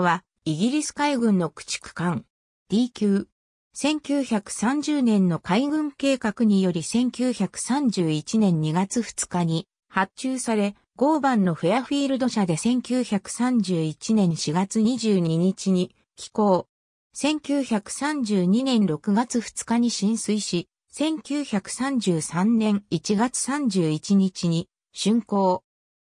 は、イギリス海軍の駆逐艦 D 級。1930年の海軍計画により1931年2月2日に発注され、5番のフェアフィールド社で1931年4月22日に寄港。1932年6月2日に浸水し、1933年1月31日に竣工。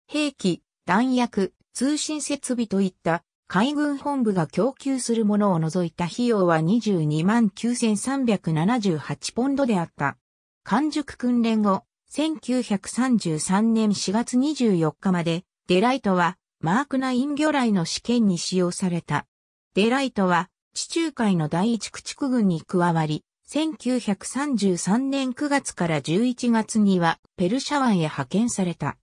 兵器、弾薬、通信設備といった海軍本部が供給するものを除いた費用は229,378ポンドであった。完熟訓練後、1933年4月24日まで、デライトは、マークナイン魚雷の試験に使用された。デライトは、地中海の第一駆逐軍に加わり、1933年9月から11月にはペルシャ湾へ派遣された。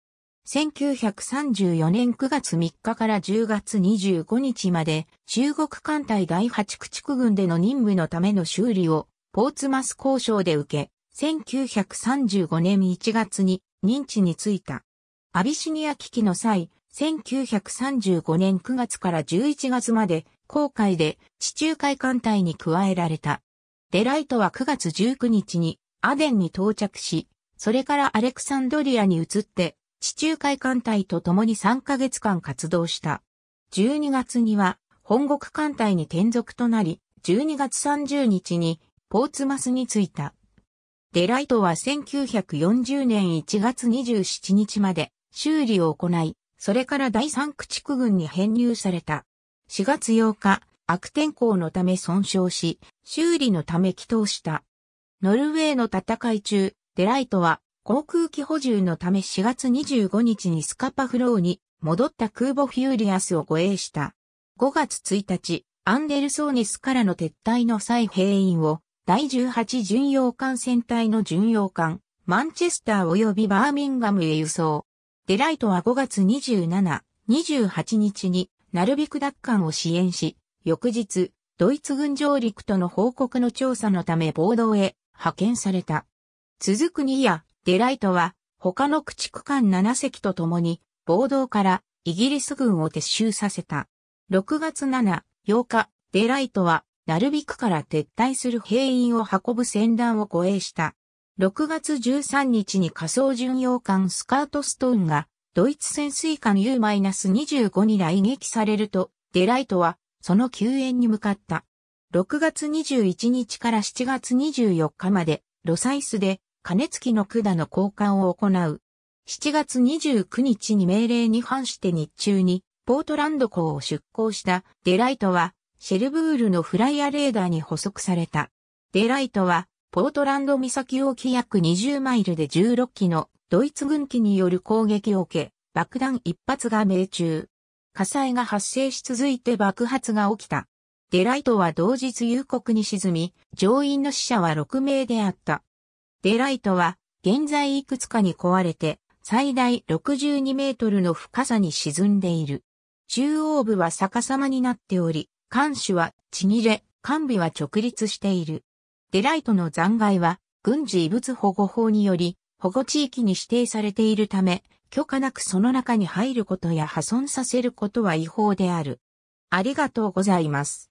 1934年9月3日から10月25日まで中国艦隊第8駆逐軍での任務のための修理をポーツマス交渉で受け、1935年1月に認知についた。アビシニア危機の際、1935年9月から11月まで航海で地中海艦隊に加えられた。デライトは9月19日にアデンに到着し、それからアレクサンドリアに移って地中海艦隊と共に3ヶ月間活動した。12月には本国艦隊に転属となり、12月30日にポーツマスに着いた。デライトは1940年1月27日まで修理を行い、それから第三駆逐軍に編入された。4月8日、悪天候のため損傷し、修理のため祈祷した。ノルウェーの戦い中、デライトは航空機補充のため4月25日にスカパフローに戻った空母フューリアスを護衛した。5月1日、アンデルソーニスからの撤退の際兵員を第18巡洋艦船隊の巡洋艦、マンチェスター及びバーミンガムへ輸送。デライトは5月27、28日にナルビク奪還を支援し、翌日、ドイツ軍上陸との報告の調査のため暴動へ派遣された。続く2夜、デライトは他の駆逐艦7隻と共に暴動からイギリス軍を撤収させた。6月7、8日、デライトはナルビクから撤退する兵員を運ぶ船団を護衛した。6月13日に仮想巡洋艦スカートストーンがドイツ潜水艦 U-25 に来撃されると、デライトはその救援に向かった。6月21日から7月24日までロサイスで金付きの管の交換を行う。7月29日に命令に反して日中にポートランド港を出港したデライトはシェルブールのフライアレーダーに捕捉された。デライトはポートランド岬沖約20マイルで16機のドイツ軍機による攻撃を受け、爆弾一発が命中。火災が発生し続いて爆発が起きた。デライトは同日夕刻に沈み、乗員の死者は6名であった。デライトは、現在いくつかに壊れて、最大62メートルの深さに沈んでいる。中央部は逆さまになっており、艦首はちぎれ、艦尾は直立している。デライトの残骸は、軍事遺物保護法により、保護地域に指定されているため、許可なくその中に入ることや破損させることは違法である。ありがとうございます。